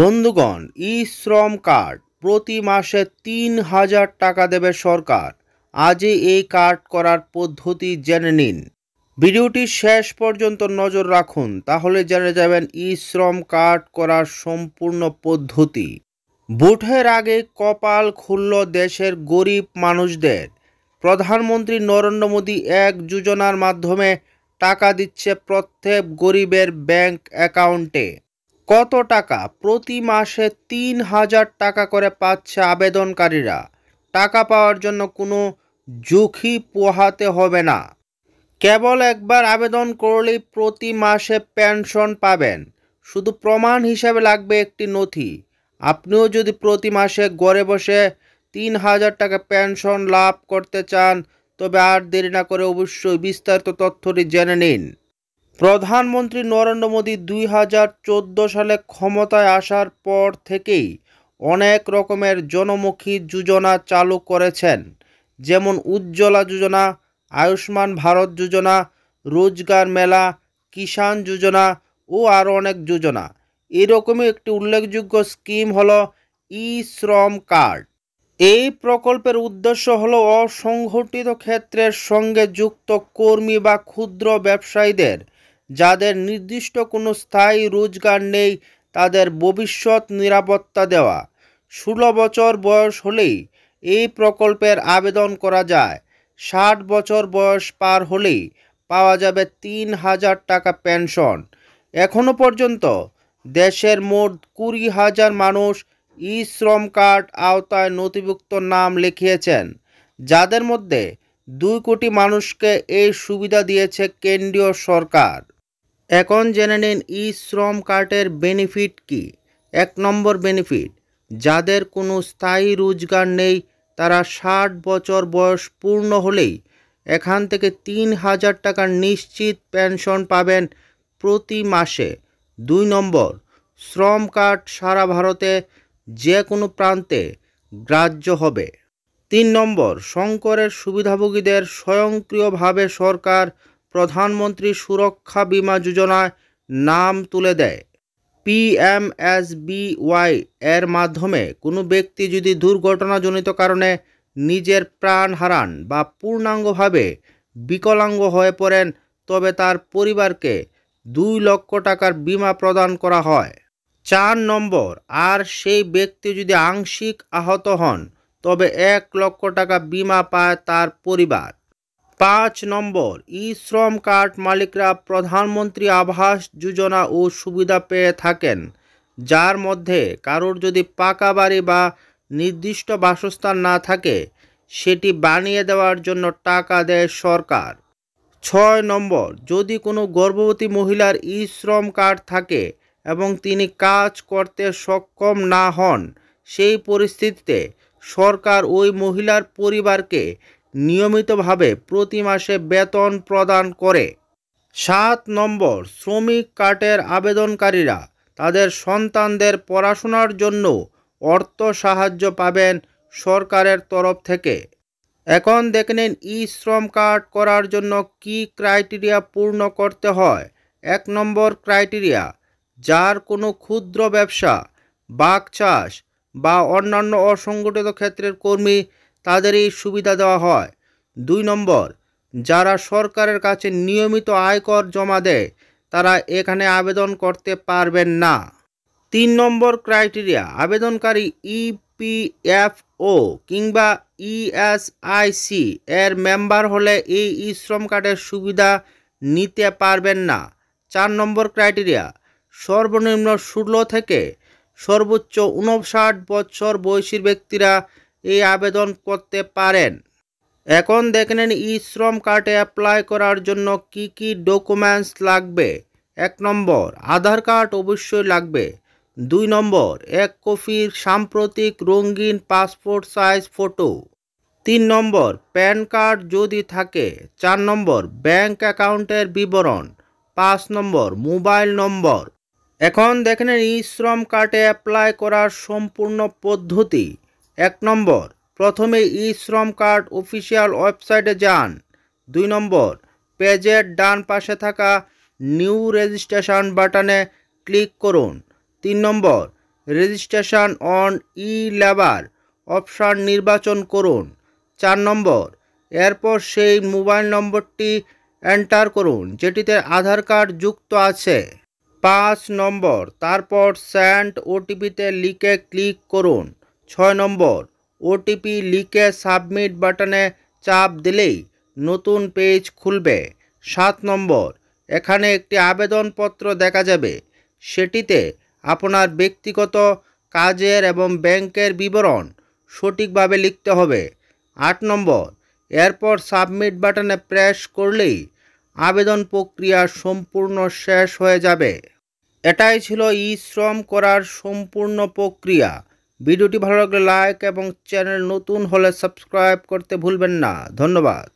বন্ধুগণ ই শ্রম কার্ড প্রতি মাসে তিন হাজার টাকা দেবে সরকার আজই এই কার্ড করার পদ্ধতি জেনে নিন ভিডিওটি শেষ পর্যন্ত নজর রাখুন তাহলে জেনে যাবেন ই শ্রম কার্ড করার সম্পূর্ণ পদ্ধতি বুথের আগে কপাল খুলল দেশের গরিব মানুষদের প্রধানমন্ত্রী নরেন্দ্র মোদী এক যোজনার মাধ্যমে টাকা দিচ্ছে প্রত্যেক গরিবের ব্যাংক অ্যাকাউন্টে কত টাকা প্রতি মাসে তিন হাজার টাকা করে পাচ্ছে আবেদনকারীরা টাকা পাওয়ার জন্য কোনো ঝুঁকি পোহাতে হবে না কেবল একবার আবেদন করলেই প্রতি মাসে পেনশন পাবেন শুধু প্রমাণ হিসাবে লাগবে একটি নথি আপনিও যদি প্রতি মাসে গড়ে বসে তিন হাজার টাকা পেনশন লাভ করতে চান তবে আর দেরি না করে অবশ্যই বিস্তারিত তথ্যটি জেনে নিন প্রধানমন্ত্রী নরেন্দ্র মোদী দুই হাজার চোদ্দো সালে ক্ষমতায় আসার পর থেকেই অনেক রকমের জনমুখী যোজনা চালু করেছেন যেমন উজ্জ্বলা যোজনা আয়ুষ্মান ভারত যোজনা রোজগার মেলা কিষাণ যোজনা ও আরও অনেক যোজনা এরকমই একটি উল্লেখযোগ্য স্কিম হল ই শ্রম কার্ড এই প্রকল্পের উদ্দেশ্য হল অসংগঠিত ক্ষেত্রের সঙ্গে যুক্ত কর্মী বা ক্ষুদ্র ব্যবসায়ীদের যাদের নির্দিষ্ট কোনো স্থায়ী রোজগার নেই তাদের ভবিষ্যৎ নিরাপত্তা দেওয়া ষোলো বছর বয়স হলেই এই প্রকল্পের আবেদন করা যায় ষাট বছর বয়স পার হলেই পাওয়া যাবে তিন হাজার টাকা পেনশন এখনও পর্যন্ত দেশের মোট কুড়ি হাজার মানুষ ই শ্রম কার্ড আওতায় নথিভুক্ত নাম লিখিয়েছেন যাদের মধ্যে দুই কোটি মানুষকে এই সুবিধা দিয়েছে কেন্দ্রীয় সরকার এখন জেনে নিন ই শ্রম কার্ডের বেনিফিট কি এক নম্বর বেনিফিট যাদের কোনো স্থায়ী রোজগার নেই তারা ষাট বছর বয়স পূর্ণ হলেই এখান থেকে তিন হাজার টাকার নিশ্চিত পেনশন পাবেন প্রতি মাসে দুই নম্বর শ্রম কার্ড সারা ভারতে যে কোনো প্রান্তে গ্রাহ্য হবে তিন নম্বর শঙ্করের সুবিধাভোগীদের স্বয়ংক্রিয়ভাবে সরকার প্রধানমন্ত্রী সুরক্ষা বিমা যোজনায় নাম তুলে দেয় পিএমএসবিওয়াই এর মাধ্যমে কোনো ব্যক্তি যদি দুর্ঘটনাজনিত কারণে নিজের প্রাণ হারান বা পূর্ণাঙ্গভাবে বিকলাঙ্গ হয়ে পড়েন তবে তার পরিবারকে দুই লক্ষ টাকার বিমা প্রদান করা হয় চার নম্বর আর সেই ব্যক্তি যদি আংশিক আহত হন তবে এক লক্ষ টাকা বিমা পায় তার পরিবার পাঁচ নম্বর ই শ্রম কার্ড মালিকরা প্রধানমন্ত্রী আবাস যোজনা ও সুবিধা পেয়ে থাকেন যার মধ্যে কারোর যদি পাকা বাড়ি বা নির্দিষ্ট বাসস্থান না থাকে সেটি বানিয়ে দেওয়ার জন্য টাকা দেয় সরকার ছয় নম্বর যদি কোনো গর্ভবতী মহিলার ই শ্রম কার্ড থাকে এবং তিনি কাজ করতে সক্ষম না হন সেই পরিস্থিতিতে সরকার ওই মহিলার পরিবারকে নিয়মিতভাবে প্রতি মাসে বেতন প্রদান করে সাত নম্বর শ্রমিক কার্ডের আবেদনকারীরা তাদের সন্তানদের পড়াশোনার জন্য অর্থ সাহায্য পাবেন সরকারের তরফ থেকে এখন দেখে নিন ই শ্রম কার্ড করার জন্য কি ক্রাইটেরিয়া পূর্ণ করতে হয় এক নম্বর ক্রাইটেরিয়া যার কোনো ক্ষুদ্র ব্যবসা বাঘ চাষ বা অন্যান্য অসংগঠিত ক্ষেত্রের কর্মী তাদেরই সুবিধা দেওয়া হয় দুই নম্বর যারা সরকারের কাছে নিয়মিত আয়কর জমা দেয় তারা এখানে আবেদন করতে পারবেন না তিন নম্বর ক্রাইটেরিয়া আবেদনকারী ইপিএফও কিংবা ইএসআইসি এর মেম্বার হলে এই ই শ্রম কার্ডের সুবিধা নিতে পারবেন না চার নম্বর ক্রাইটেরিয়া সর্বনিম্ন ষোলো থেকে সর্বোচ্চ উনষাট বছর বয়সীর ব্যক্তিরা এই আবেদন করতে পারেন এখন দেখে ই শ্রম কার্ডে অ্যাপ্লাই করার জন্য কি কি ডকুমেন্টস লাগবে এক নম্বর আধার কার্ড অবশ্যই লাগবে দুই নম্বর এক কপির সাম্প্রতিক রঙিন পাসপোর্ট সাইজ ফটো তিন নম্বর প্যান কার্ড যদি থাকে চার নম্বর ব্যাংক অ্যাকাউন্টের বিবরণ পাঁচ নম্বর মোবাইল নম্বর এখন দেখেন ই শ্রম কার্ডে অ্যাপ্লাই করার সম্পূর্ণ পদ্ধতি এক নম্বর প্রথমে ই শ্রম কার্ড অফিসিয়াল ওয়েবসাইটে যান দুই নম্বর পেজের ডান পাশে থাকা নিউ রেজিস্ট্রেশন বাটনে ক্লিক করুন তিন নম্বর registration on E labour option নির্বাচন করুন চার নম্বর এরপর সেই মোবাইল নম্বরটি এন্টার করুন যেটিতে আধার কার্ড যুক্ত আছে পাঁচ নম্বর তারপর স্যান্ড ওটিপিতে লিখে ক্লিক করুন ছয় নম্বর ওটিপি লিখে সাবমিট বাটনে চাপ দিলেই নতুন পেজ খুলবে সাত নম্বর এখানে একটি আবেদনপত্র দেখা যাবে সেটিতে আপনার ব্যক্তিগত কাজের এবং ব্যাংকের বিবরণ সঠিকভাবে লিখতে হবে আট নম্বর এরপর সাবমিট বাটনে প্রেস করলেই আবেদন প্রক্রিয়া সম্পূর্ণ শেষ হয়ে যাবে এটাই ছিল ই শ্রম করার সম্পূর্ণ প্রক্রিয়া ভিডিওটি ভালো লাগলে লাইক এবং চ্যানেল নতুন হলে সাবস্ক্রাইব করতে ভুলবেন না ধন্যবাদ